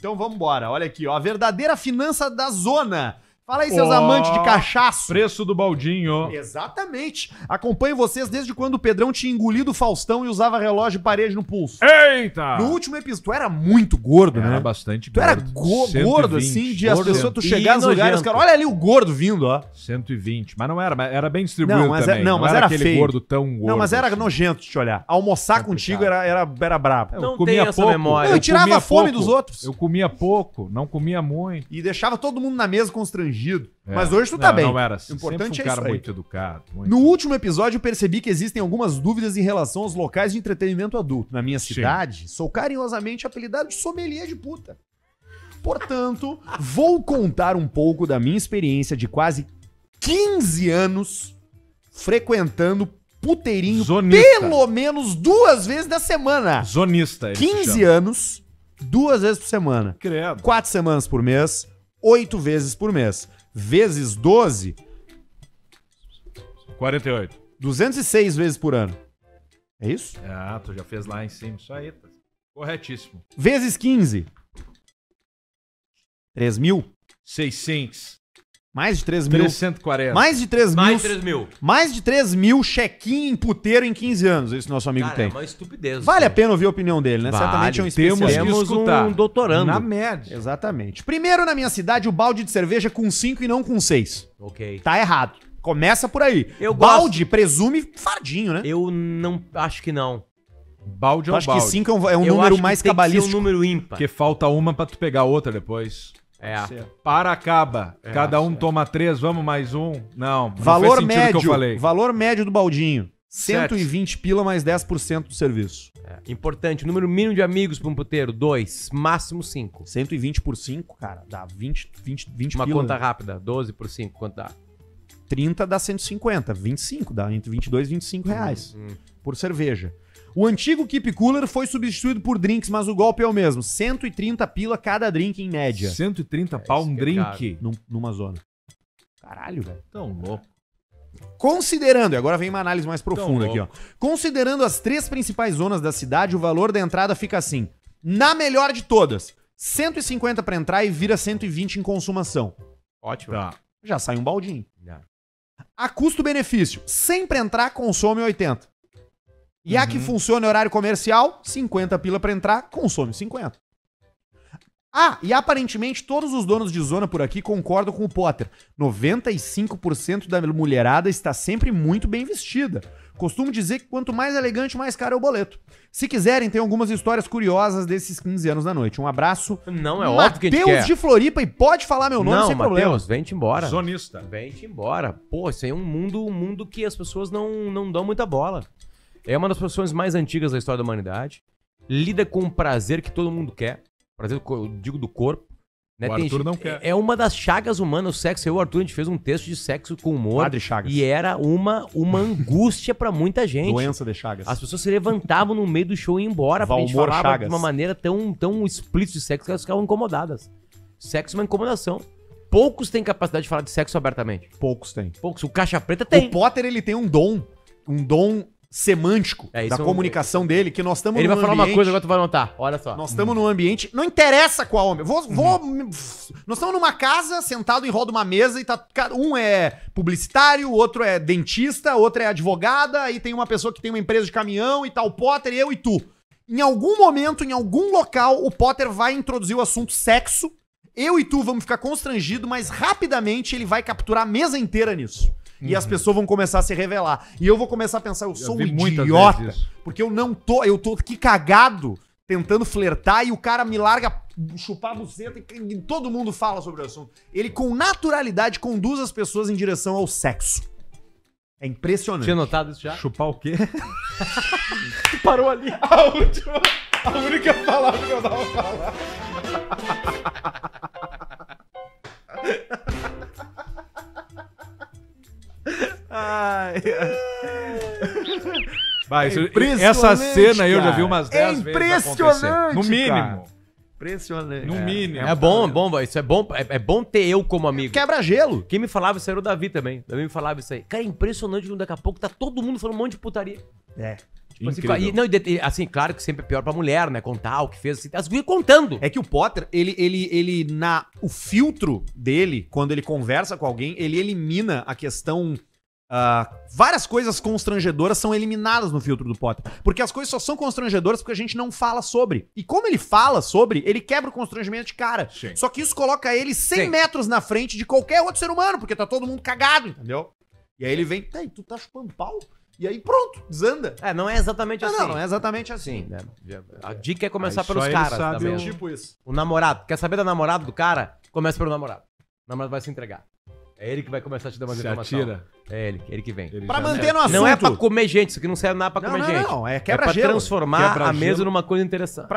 Então vamos embora. Olha aqui, ó. A verdadeira finança da zona. Fala aí, seus oh, amantes de cachaço. Preço do baldinho. Exatamente. Acompanho vocês desde quando o Pedrão tinha engolido o Faustão e usava relógio de parede no pulso. Eita! No último episódio, tu era muito gordo, era né? Era bastante gordo. Tu era go 120, gordo, assim, de gordo, as pessoas, tu chegar nos lugares, cara, olha ali o gordo vindo, ó. 120. Mas não era, era bem distribuído não, mas é- também. É, não, não, mas era, era aquele feio. gordo tão gordo. Não, mas era assim. nojento de te olhar. Almoçar é contigo era, era, era brabo. Eu não comia pouco. memória. Não, eu, eu tirava a fome pouco. dos outros. Eu comia pouco, não comia muito. E deixava todo mundo na mesa constrangido. É. Mas hoje tu tá não, bem. Não era assim. importante um é cara isso aí. muito educado. Muito no último episódio eu percebi que existem algumas dúvidas em relação aos locais de entretenimento adulto. Na minha cidade, Sim. sou carinhosamente apelidado de sommelier de puta. Portanto, vou contar um pouco da minha experiência de quase 15 anos frequentando puteirinho Zonista. pelo menos duas vezes da semana. Zonista. 15 anos, duas vezes por semana. Credo. Quatro semanas por mês, oito vezes por mês. Vezes 12, 48. 206 vezes por ano. É isso? Ah, tu já fez lá em cima. Isso aí. Tá corretíssimo. Vezes 15. 3 mil. 600. Mais de 3 mil. 340. Mais de 3 mil. Mais de 3 mil. Mais de 3 mil check-in em puteiro em 15 anos, esse nosso amigo cara, é tem. É uma estupidez. Vale cara. a pena ouvir a opinião dele, né? Vale. Certamente é um especialista. Temos que um doutorando. Na média. Exatamente. Primeiro, na minha cidade, o balde de cerveja é com 5 e não com 6. Ok. Tá errado. Começa por aí. Eu balde gosto. presume fardinho, né? Eu não acho que não. Balde é um balde. Acho que 5 é um, é um número mais cabalístico. Que um número ímpar. Porque falta uma pra tu pegar outra depois. É. Para Paracaba. É, Cada um toma três, vamos mais um. Não, valor não médio, que eu falei. Valor médio do baldinho. 120 Sete. pila mais 10% do serviço. É, importante. Número mínimo de amigos para um puteiro, dois. Máximo cinco. 120 por 5, cara, dá 20, 20, 20 Uma pila, conta rápida, 12 por 5, quanto dá? 30 dá 150, 25, dá entre 22 e 25 reais hum, hum. por cerveja. O antigo Keep Cooler foi substituído por drinks, mas o golpe é o mesmo. 130 pila cada drink em média. 130 é, pau um é drink? Num- numa zona. Caralho, velho. Tão louco. Considerando, e agora vem uma análise mais profunda aqui, ó. Considerando as três principais zonas da cidade, o valor da entrada fica assim. Na melhor de todas, 150 pra entrar e vira 120 em consumação. Ótimo. Tá. Já sai um baldinho. Já. A custo-benefício, 100 pra entrar, consome 80. E uhum. a que uhum. funciona em horário comercial, 50 pila para entrar, consome 50. Ah, e aparentemente todos os donos de zona por aqui concordam com o Potter. 95% da mulherada está sempre muito bem vestida. Costumo dizer que quanto mais elegante, mais caro é o boleto. Se quiserem, tem algumas histórias curiosas desses 15 anos da noite. Um abraço. Não, é Mateus óbvio que a gente quer. de Floripa e pode falar meu nome não, sem Mateus, problema. vem-te embora. Zonista. Vem-te embora. Pô, isso aí é um mundo, um mundo que as pessoas não, não dão muita bola. É uma das profissões mais antigas da história da humanidade. Lida com o prazer que todo mundo quer. Prazer, eu digo, do corpo. Né? O Tem Arthur gente- não quer. É uma das chagas humanas, o sexo. Eu, Arthur, a gente fez um texto de sexo com humor. Padre Chagas. E era uma, uma angústia pra muita gente. Doença de Chagas. As pessoas se levantavam no meio do show e iam embora, Pra gente falava Chagas. de uma maneira tão, tão explícita de sexo que elas ficavam incomodadas. Sexo é uma incomodação. Poucos têm capacidade de falar de sexo abertamente. Poucos têm. Poucos. O Caixa Preta tem. O Potter, ele tem um dom. Um dom semântico é, da é comunicação é... dele, que nós estamos Ele vai falar ambiente, uma coisa, agora tu vai notar. Olha só. Nós estamos hum. num ambiente. Não interessa qual homem. Vou, vou, uhum. Nós estamos numa casa, sentado em roda uma mesa, e tá. Um é publicitário, o outro é dentista, outro é advogada, e tem uma pessoa que tem uma empresa de caminhão e tal, tá o Potter, eu e tu. Em algum momento, em algum local, o Potter vai introduzir o assunto sexo. Eu e tu vamos ficar constrangidos, mas rapidamente ele vai capturar a mesa inteira nisso e as uhum. pessoas vão começar a se revelar. E eu vou começar a pensar, eu, eu sou um idiota, porque eu não tô, eu tô que cagado tentando flertar e o cara me larga chupar a buzeta e todo mundo fala sobre o assunto. Ele com naturalidade conduz as pessoas em direção ao sexo. É impressionante. Tinha notado isso já? Chupar o quê? tu parou ali. A última, a única palavra que eu tava falando. Vai, é isso, essa cena cara. eu já vi umas 10 é vezes. Impressionante! No mínimo. Cara. Impressionante. No é. mínimo. É, é bom, bom, isso é bom, é, é, bom ter eu como é amigo. Quebra gelo. Quem me falava isso era o Davi também. Davi me falava isso aí. Cara, é impressionante, daqui a pouco tá todo mundo falando um monte de putaria. É. Tipo assim, e, não, e, assim, claro que sempre é pior pra mulher, né? Contar o que fez. Assim, as gurias contando. É que o Potter, ele, ele, ele, na. O filtro dele, quando ele conversa com alguém, ele elimina a questão Uh, várias coisas constrangedoras são eliminadas no filtro do Potter. Porque as coisas só são constrangedoras porque a gente não fala sobre. E como ele fala sobre, ele quebra o constrangimento de cara. Sim. Só que isso coloca ele 100 Sim. metros na frente de qualquer outro ser humano, porque tá todo mundo cagado, entendeu? E aí ele vem, tá, tu tá chupando pau? E aí pronto, desanda. É, não é exatamente não, ah, assim. Não, não é exatamente assim. Né? A dica é, é. começar ah, aí pelos caras. Sabe também. Tipo isso. O namorado. Quer saber da namorada do cara? Começa pelo namorado. O namorado vai se entregar. É ele que vai começar a te dar uma Se informação. atira. É ele, é ele que vem. Ele Pra manter é. no assunto. Não é pra comer gente, isso aqui não serve nada pra comer não, gente. não, é, é quebra-gelo. pra transformar a quebra mesa numa coisa interessante. Pra